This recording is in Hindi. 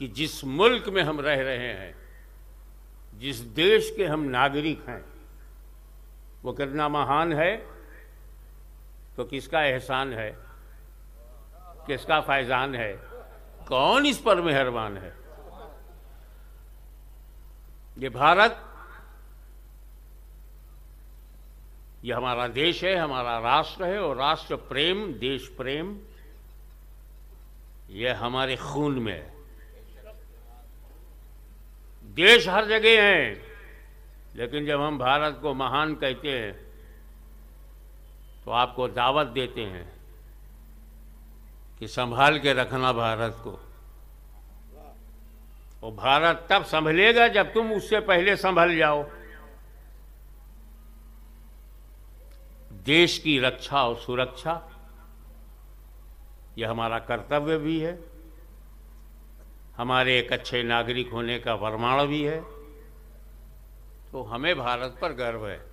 कि जिस मुल्क में हम रह रहे हैं जिस देश के हम नागरिक हैं वो कितना महान है तो किसका एहसान है किसका फैजान है कौन इस पर मेहरबान है ये भारत ये हमारा देश है हमारा राष्ट्र है और राष्ट्र प्रेम देश प्रेम ये हमारे खून में है देश हर जगह हैं लेकिन जब हम भारत को महान कहते हैं तो आपको दावत देते हैं कि संभाल के रखना भारत को और भारत तब संभलेगा जब तुम उससे पहले संभल जाओ देश की रक्षा और सुरक्षा यह हमारा कर्तव्य भी है हमारे एक अच्छे नागरिक होने का प्रमाण भी है तो हमें भारत पर गर्व है